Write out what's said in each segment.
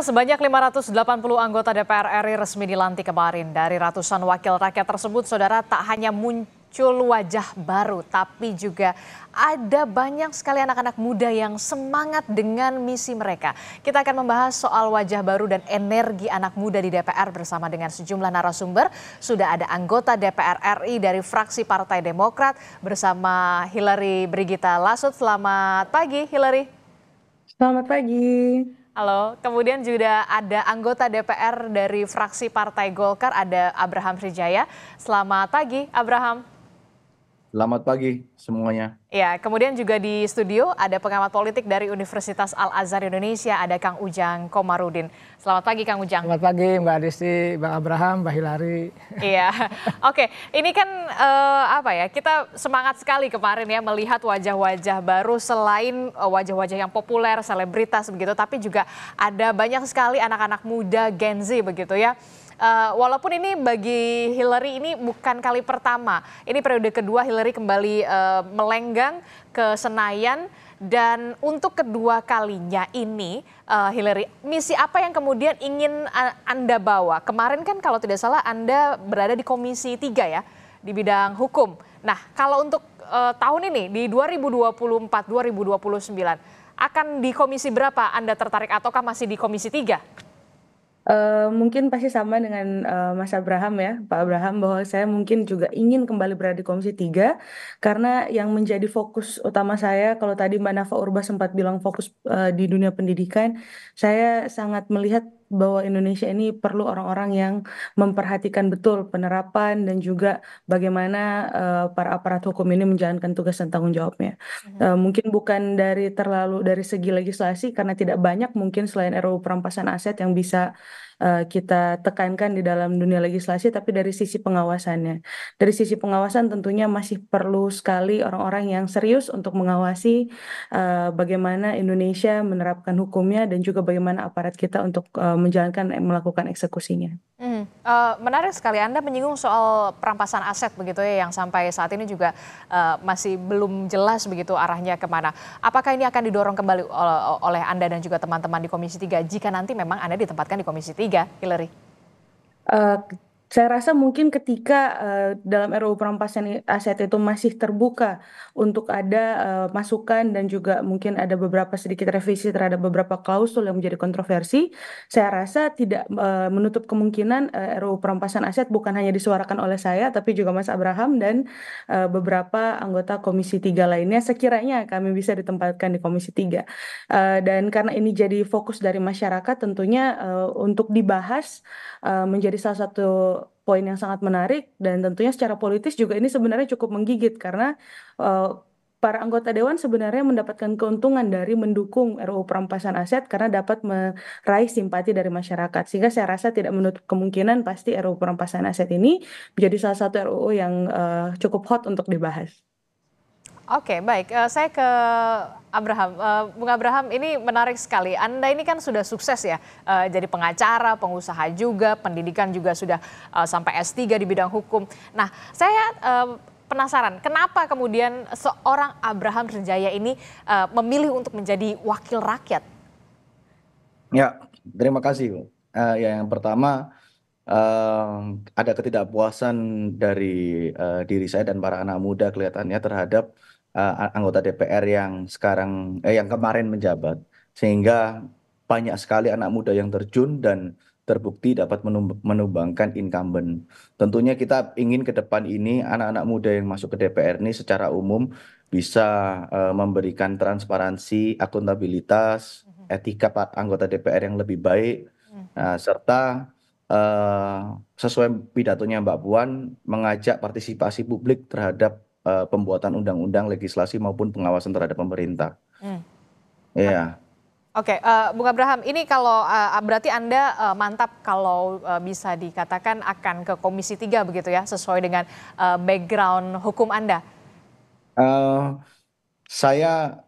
Sebanyak 580 anggota DPR RI resmi dilantik kemarin. Dari ratusan wakil rakyat tersebut, saudara tak hanya muncul wajah baru, tapi juga ada banyak sekali anak-anak muda yang semangat dengan misi mereka. Kita akan membahas soal wajah baru dan energi anak muda di DPR bersama dengan sejumlah narasumber. Sudah ada anggota DPR RI dari fraksi Partai Demokrat bersama Hillary Brigita Lasut. Selamat pagi, Hillary. Selamat pagi. Halo, kemudian juga ada anggota DPR dari fraksi Partai Golkar, ada Abraham Srijaya. Selamat pagi, Abraham. Selamat pagi semuanya. Ya, kemudian juga di studio ada pengamat politik dari Universitas Al Azhar Indonesia, ada Kang Ujang Komarudin. Selamat pagi Kang Ujang. Selamat pagi Mbak Adisti, Mbak Abraham, Mbak Hilari. Iya, oke. Ini kan eh, apa ya? Kita semangat sekali kemarin ya melihat wajah-wajah baru selain eh, wajah-wajah yang populer, selebritas begitu, tapi juga ada banyak sekali anak-anak muda Gen Z begitu ya Eh, walaupun ini bagi Hillary ini bukan kali pertama. Ini periode kedua Hillary kembali uh, melenggang ke Senayan dan untuk kedua kalinya ini uh, Hillary misi apa yang kemudian ingin Anda bawa? Kemarin kan kalau tidak salah Anda berada di komisi Tiga ya di bidang hukum. Nah, kalau untuk uh, tahun ini di 2024 2029 akan di komisi berapa Anda tertarik ataukah masih di komisi Tiga? Eh, mungkin pasti sama dengan, uh, Mas Abraham ya, Pak Abraham, bahwa saya mungkin juga ingin kembali berada di Komisi 3, karena yang menjadi fokus utama saya kalau tadi Mbak Nafa Urbas sempat bilang fokus, uh, di dunia pendidikan, saya sangat melihat bahwa Indonesia ini perlu orang-orang yang memperhatikan betul penerapan dan juga bagaimana uh, para aparat hukum ini menjalankan tugas dan tanggung jawabnya. Uh, mungkin bukan dari terlalu dari segi legislasi karena tidak banyak mungkin selain RUU perampasan aset yang bisa Eh, kita tekankan di dalam dunia legislasi tapi dari sisi pengawasannya. Dari sisi pengawasan tentunya masih perlu sekali orang-orang yang serius untuk mengawasi eh, bagaimana Indonesia menerapkan hukumnya dan juga bagaimana aparat kita untuk eh, menjalankan melakukan eksekusinya. Hmm uh, menarik sekali Anda menyinggung soal perampasan aset begitu ya yang sampai saat ini juga uh, masih belum jelas begitu arahnya kemana. Apakah ini akan didorong kembali oleh Anda dan juga teman-teman di Komisi 3 jika nanti memang Anda ditempatkan di Komisi 3, Hillary? Uh, saya rasa mungkin ketika uh, dalam RUU perampasan aset itu masih terbuka untuk ada uh, masukan dan juga mungkin ada beberapa sedikit revisi terhadap beberapa klausul yang menjadi kontroversi, saya rasa tidak uh, menutup kemungkinan uh, RUU perampasan aset bukan hanya disuarakan oleh saya tapi juga Mas Abraham dan uh, beberapa anggota Komisi 3 lainnya sekiranya kami bisa ditempatkan di Komisi 3. Uh, dan karena ini jadi fokus dari masyarakat tentunya uh, untuk dibahas uh, menjadi salah satu poin yang sangat menarik dan tentunya secara politis juga ini sebenarnya cukup menggigit karena uh, para anggota dewan sebenarnya mendapatkan keuntungan dari mendukung RUU perampasan aset karena dapat meraih simpati dari masyarakat. Sehingga saya rasa tidak menutup kemungkinan pasti RUU perampasan aset ini menjadi salah satu RUU yang uh, cukup hot untuk dibahas. Oke, baik. Uh, saya ke Abraham. Uh, Bung Abraham, ini menarik sekali. Anda ini kan sudah sukses ya, uh, jadi pengacara, pengusaha juga, pendidikan juga sudah uh, sampai S3 di bidang hukum. Nah, saya uh, penasaran, kenapa kemudian seorang Abraham Senjaya ini uh, memilih untuk menjadi wakil rakyat? Ya, terima kasih. Uh, ya, yang pertama, uh, ada ketidakpuasan dari uh, diri saya dan para anak muda kelihatannya terhadap Eh, anggota DPR yang sekarang eh yang kemarin menjabat sehingga banyak sekali anak muda yang terjun dan terbukti dapat menumbangkan incumbent. Tentunya kita ingin ke depan ini anak-anak muda yang masuk ke DPR ini secara umum bisa uh, memberikan transparansi, akuntabilitas, mm-hmm. etika anggota DPR yang lebih baik, uh, serta uh, sesuai pidatonya Mbak Puan mengajak partisipasi publik terhadap Eh, pembuatan undang-undang legislasi maupun pengawasan terhadap pemerintah. Hmm. Ya. Oke, okay, uh, eh, Bung Abraham, ini kalau uh, berarti Anda uh, mantap kalau uh, bisa dikatakan akan ke Komisi 3 begitu ya, sesuai dengan uh, background hukum Anda. Uh, saya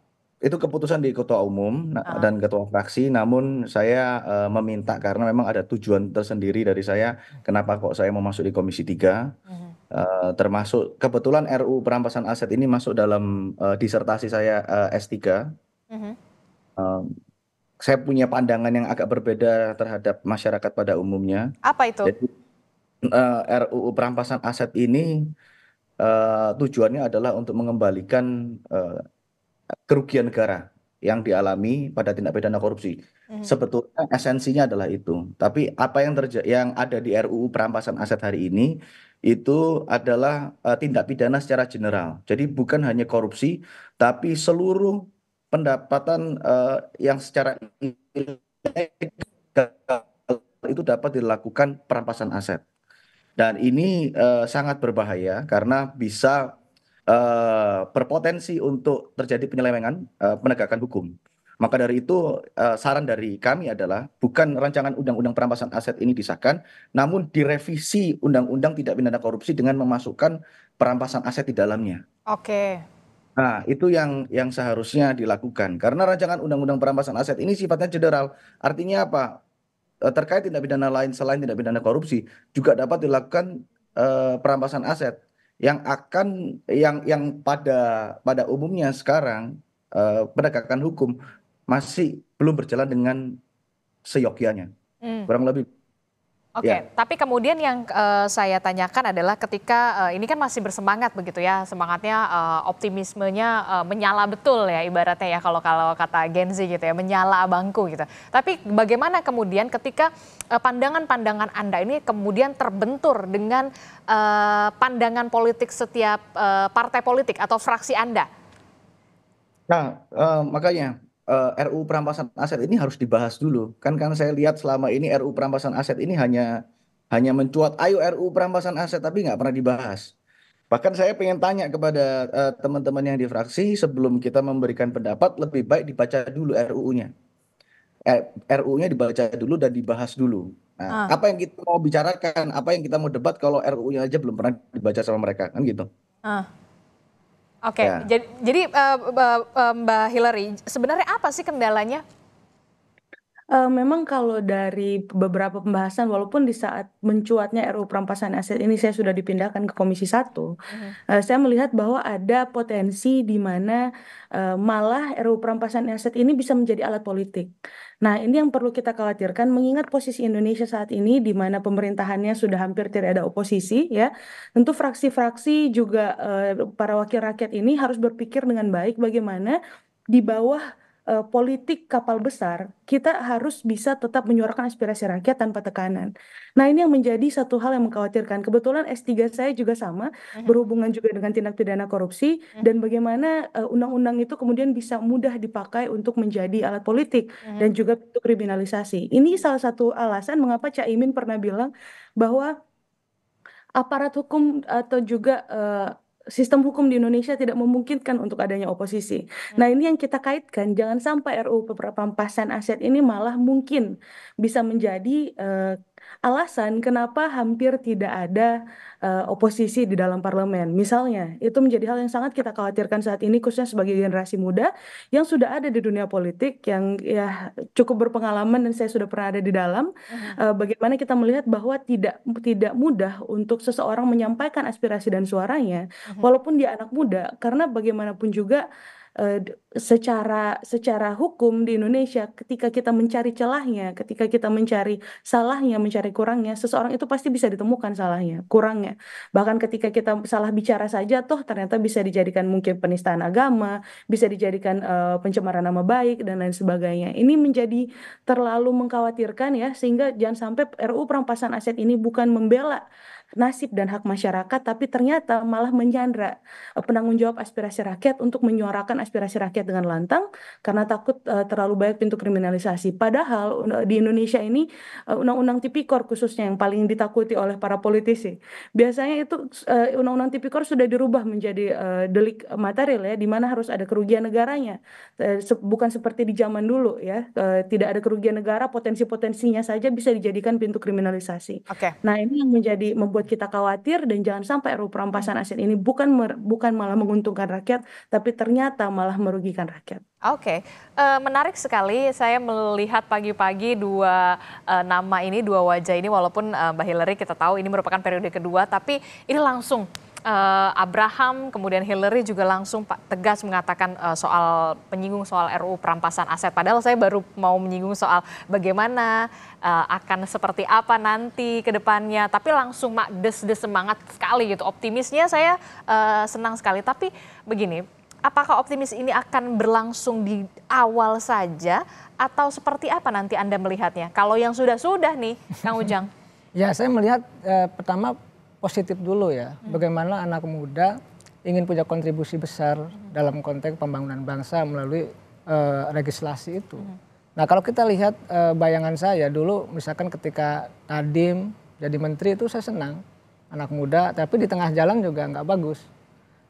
itu keputusan di ketua umum ah. dan ketua fraksi namun saya eh, meminta karena memang ada tujuan tersendiri dari saya kenapa kok saya mau masuk di komisi 3 Uh, mhm. eh, termasuk kebetulan RU perampasan aset ini masuk dalam uh, disertasi saya uh, S3. Uh-huh. Uh, saya punya pandangan yang agak berbeda terhadap masyarakat pada umumnya. Apa itu? Jadi, uh, RUU perampasan aset ini uh, tujuannya adalah untuk mengembalikan uh, kerugian negara yang dialami pada tindak pidana korupsi. Hmm. Sebetulnya esensinya adalah itu. Tapi apa yang terjadi yang ada di RUU perampasan aset hari ini itu adalah uh, tindak pidana secara general. Jadi bukan hanya korupsi tapi seluruh pendapatan uh, yang secara itu dapat dilakukan perampasan aset. Dan ini uh, sangat berbahaya karena bisa Eh, berpotensi untuk terjadi penyelewengan eh, penegakan hukum. Maka dari itu eh, saran dari kami adalah bukan rancangan undang-undang perampasan aset ini disahkan, namun direvisi undang-undang tidak pidana korupsi dengan memasukkan perampasan aset di dalamnya. Oke. Nah, itu yang yang seharusnya dilakukan karena rancangan undang-undang perampasan aset ini sifatnya general. Artinya apa? Terkait tindak pidana lain selain tindak pidana korupsi juga dapat dilakukan uh, perampasan aset yang akan yang yang pada pada umumnya sekarang eh, penegakan hukum masih belum berjalan dengan seyogianya hmm. kurang lebih Oke, okay, ya. tapi kemudian yang uh, saya tanyakan adalah ketika uh, ini kan masih bersemangat begitu ya, semangatnya uh, optimismenya uh, menyala betul ya ibaratnya ya kalau kalau kata Gen Z gitu ya, menyala abangku gitu. Tapi bagaimana kemudian ketika pandangan-pandangan uh, Anda ini kemudian terbentur dengan uh, pandangan politik setiap uh, partai politik atau fraksi Anda? Nah, uh, makanya uh, eh, RUU perampasan aset ini harus dibahas dulu. Kan kan saya lihat selama ini RUU perampasan aset ini hanya hanya mencuat ayo RUU perampasan aset tapi nggak pernah dibahas. Bahkan saya pengen tanya kepada eh, teman-teman uh, yang di fraksi sebelum kita memberikan pendapat lebih baik dibaca dulu RUU-nya. Eh, RUU-nya dibaca dulu dan dibahas dulu. Nah, ah. apa yang kita mau bicarakan, apa yang kita mau debat kalau RUU-nya aja belum pernah dibaca sama mereka kan gitu. Ah oke ya. jadi eh, eh, eh, mbak hillary sebenarnya apa sih kendalanya Eee, eh, memang kalau dari beberapa pembahasan walaupun di saat mencuatnya RUU perampasan aset ini saya sudah dipindahkan ke Komisi 1, iya. eh, saya melihat bahwa ada potensi di mana, uh, malah RUU perampasan aset ini bisa menjadi alat politik. Nah, ini yang perlu kita khawatirkan mengingat posisi Indonesia saat ini di mana pemerintahannya sudah hampir tidak ada oposisi ya, tentu fraksi-fraksi juga, eee, para wakil rakyat ini harus berpikir dengan baik bagaimana di bawah uh, politik kapal besar, kita harus bisa tetap menyuarakan aspirasi rakyat tanpa tekanan. Nah, ini yang menjadi satu hal yang mengkhawatirkan. Kebetulan S3 saya juga sama, mm-hmm. berhubungan juga dengan tindak pidana korupsi mm-hmm. dan bagaimana undang eh, undang-undang itu kemudian bisa mudah dipakai untuk menjadi alat politik dan mm-hmm. juga untuk kriminalisasi. Ini salah satu alasan mengapa Cak Imin pernah bilang bahwa aparat hukum atau juga uh, sistem hukum di Indonesia tidak memungkinkan untuk adanya oposisi. Hmm. Nah, ini yang kita kaitkan jangan sampai RUU perampasan aset ini malah mungkin bisa menjadi uh, alasan kenapa hampir tidak ada uh, oposisi di dalam parlemen. Misalnya, itu menjadi hal yang sangat kita khawatirkan saat ini khususnya sebagai generasi muda yang sudah ada di dunia politik yang ya cukup berpengalaman dan saya sudah pernah ada di dalam uh, bagaimana kita melihat bahwa tidak tidak mudah untuk seseorang menyampaikan aspirasi dan suaranya walaupun dia anak muda karena bagaimanapun juga Eh, secara secara hukum di Indonesia ketika kita mencari celahnya, ketika kita mencari salahnya, mencari kurangnya, seseorang itu pasti bisa ditemukan salahnya, kurangnya. Bahkan ketika kita salah bicara saja toh ternyata bisa dijadikan mungkin penistaan agama, bisa dijadikan uh, pencemaran nama baik dan lain sebagainya. Ini menjadi terlalu mengkhawatirkan ya sehingga jangan sampai RU perampasan aset ini bukan membela nasib dan hak masyarakat, tapi ternyata malah menyandra e, penanggung jawab aspirasi rakyat untuk menyuarakan aspirasi rakyat dengan lantang karena takut uh, terlalu banyak pintu kriminalisasi. Padahal e, di Indonesia ini undang undang-undang tipikor khususnya yang paling ditakuti oleh para politisi. Biasanya itu undang undang-undang tipikor sudah dirubah menjadi uh, delik material ya, di mana harus ada kerugian negaranya. Uh, bukan seperti di zaman dulu ya, uh, tidak ada kerugian negara, potensi-potensinya saja bisa dijadikan pintu kriminalisasi. Okay. Nah ini yang menjadi membuat membuat kita khawatir dan jangan sampai RUU perampasan hmm. aset ini bukan bukan malah menguntungkan rakyat tapi ternyata malah merugikan rakyat. Oke, okay. uh, eh, menarik sekali saya melihat pagi-pagi dua uh, nama ini, dua wajah ini walaupun uh, Mbak Hillary kita tahu ini merupakan periode kedua tapi ini langsung uh, Abraham kemudian Hillary juga langsung Pak tegas mengatakan uh, soal penyinggung soal RUU perampasan aset. Padahal saya baru mau menyinggung soal bagaimana uh, akan seperti apa nanti ke depannya, tapi langsung mak des-des semangat sekali gitu. Optimisnya saya uh, senang sekali, tapi begini Apakah optimis ini akan berlangsung di awal saja atau seperti apa nanti Anda melihatnya? Kalau yang sudah-sudah nih, Kang Ujang. ya, saya melihat eh, pertama positif dulu ya. Bagaimana anak muda ingin punya kontribusi besar dalam konteks pembangunan bangsa melalui uh, legislasi itu. Nah kalau kita lihat uh, bayangan saya dulu misalkan ketika Nadim jadi menteri itu saya senang anak muda, tapi di tengah jalan juga nggak bagus.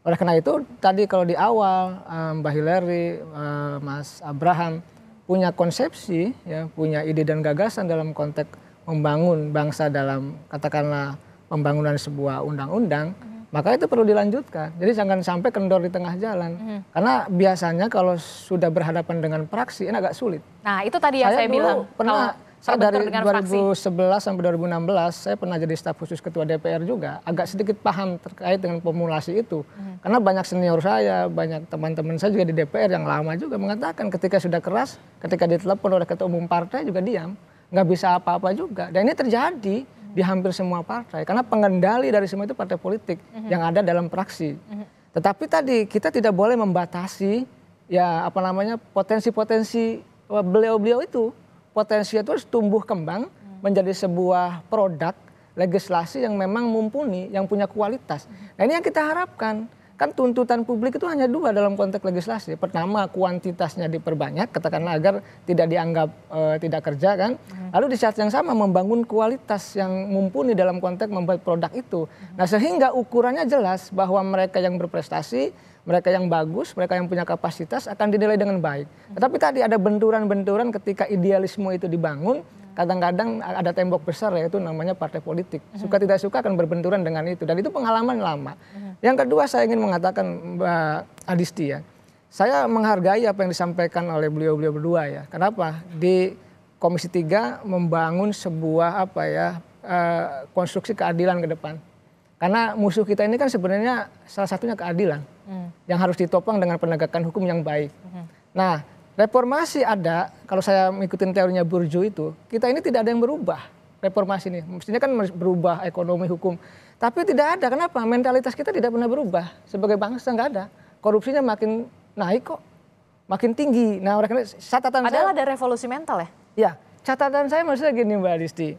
Oleh karena itu tadi kalau di awal uh, eh, Mbak Hilary, uh, Mas Abraham punya konsepsi, ya punya ide dan gagasan dalam konteks membangun bangsa dalam katakanlah pembangunan sebuah undang-undang, hmm. maka itu perlu dilanjutkan. Jadi jangan sampai kendor di tengah jalan. Hmm. Karena biasanya kalau sudah berhadapan dengan praksi ini agak sulit. Nah, itu tadi yang saya, saya bilang. Pernah kalau... Saya dari 2011 fraksi. sampai 2016 saya pernah jadi staf khusus ketua DPR juga. Agak sedikit paham terkait dengan formulasi itu. Hmm. Karena banyak senior saya, banyak teman-teman saya juga di DPR yang lama juga mengatakan ketika sudah keras, ketika ditelepon oleh ketua umum partai juga diam, nggak bisa apa-apa juga. Dan ini terjadi di hampir semua partai karena pengendali dari semua itu partai politik mm-hmm. yang ada dalam praksi. Mm-hmm. Tetapi tadi kita tidak boleh membatasi ya apa namanya potensi-potensi e, beliau-beliau itu. Potensi itu harus tumbuh kembang mm-hmm. menjadi sebuah produk legislasi yang memang mumpuni, yang punya kualitas. Mhm. Nah ini yang kita harapkan Kan tuntutan publik itu hanya dua dalam konteks legislasi. Pertama, kuantitasnya diperbanyak, katakanlah agar tidak dianggap e, tidak kerja kan. Hmm. Lalu di saat yang sama membangun kualitas yang mumpuni dalam konteks membuat produk itu. Nah, sehingga ukurannya jelas bahwa mereka yang berprestasi mereka yang bagus, mereka yang punya kapasitas akan dinilai dengan baik. Tetapi tadi ada benturan-benturan ketika idealisme itu dibangun, kadang-kadang ada tembok besar yaitu namanya partai politik. Mhm. Suka tidak suka akan berbenturan dengan itu dan itu pengalaman lama. Mhm. Yang kedua saya ingin mengatakan Mbak Adisti ya. Saya menghargai apa yang disampaikan oleh beliau-beliau berdua ya. Kenapa? Di Komisi Tiga membangun sebuah apa ya eh, konstruksi keadilan ke depan. Karena musuh kita ini kan sebenarnya salah satunya keadilan hmm. yang harus ditopang dengan penegakan hukum yang baik. Hmm. Nah, reformasi ada kalau saya mengikuti teorinya Burju itu, kita ini tidak ada yang berubah reformasi ini. Mestinya kan berubah ekonomi hukum, tapi tidak ada. Kenapa? Mentalitas kita tidak pernah berubah sebagai bangsa nggak ada. Korupsinya makin naik kok, makin tinggi. Nah, oleh karena catatan Adalah saya, ada revolusi mental ya? Ya, catatan saya maksudnya gini Mbak Adisti,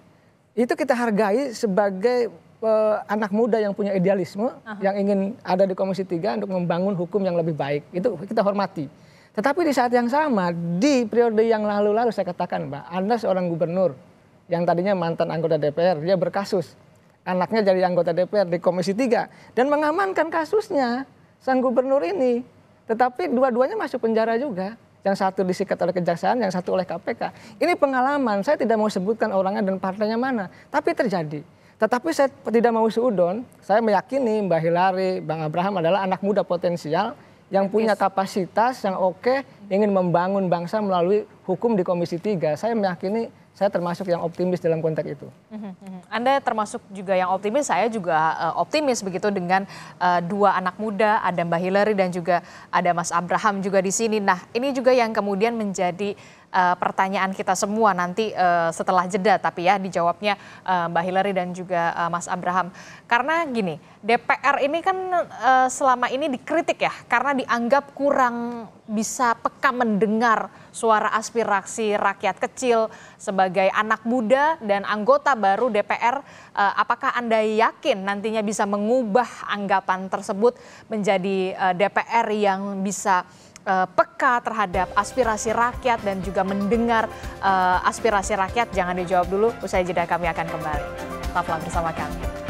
itu kita hargai sebagai Eh, anak muda yang punya idealisme, -huh. yang ingin ada di Komisi 3 untuk membangun hukum yang lebih baik. Itu kita hormati. Tetapi di saat yang sama, di periode yang lalu-lalu saya katakan, Mbak, Anda seorang gubernur yang tadinya mantan anggota DPR, dia berkasus. Anaknya jadi anggota DPR di Komisi 3 dan mengamankan kasusnya sang gubernur ini. Tetapi dua-duanya masuk penjara juga. Yang satu disikat oleh kejaksaan, yang satu oleh KPK. Ini pengalaman, saya tidak mau sebutkan orangnya dan partainya mana, tapi terjadi. Tetapi saya tidak mau seudon, saya meyakini Mbak Hilary, Bang Abraham adalah anak muda potensial yang punya kapasitas yang oke okay, ingin membangun bangsa melalui hukum di Komisi 3. Saya meyakini saya termasuk yang optimis dalam konteks itu. Mhm, mhm. Anda termasuk juga yang optimis, saya juga uh, optimis begitu dengan uh, dua anak muda, ada Mbak Hilary dan juga ada Mas Abraham juga di sini. Nah, ini juga yang kemudian menjadi uh, pertanyaan kita semua nanti uh, setelah jeda tapi ya dijawabnya uh, Mbak Hilary dan juga uh, Mas Abraham. Karena gini, DPR ini kan uh, selama ini dikritik ya karena dianggap kurang bisa peka mendengar suara aspirasi rakyat kecil sebagai anak muda dan anggota baru DPR uh, apakah Anda yakin nantinya bisa mengubah anggapan tersebut menjadi uh, DPR yang bisa uh, peka terhadap aspirasi rakyat dan juga mendengar uh, aspirasi rakyat? Jangan dijawab dulu, usai jeda kami akan kembali. Tetaplah bersama kami.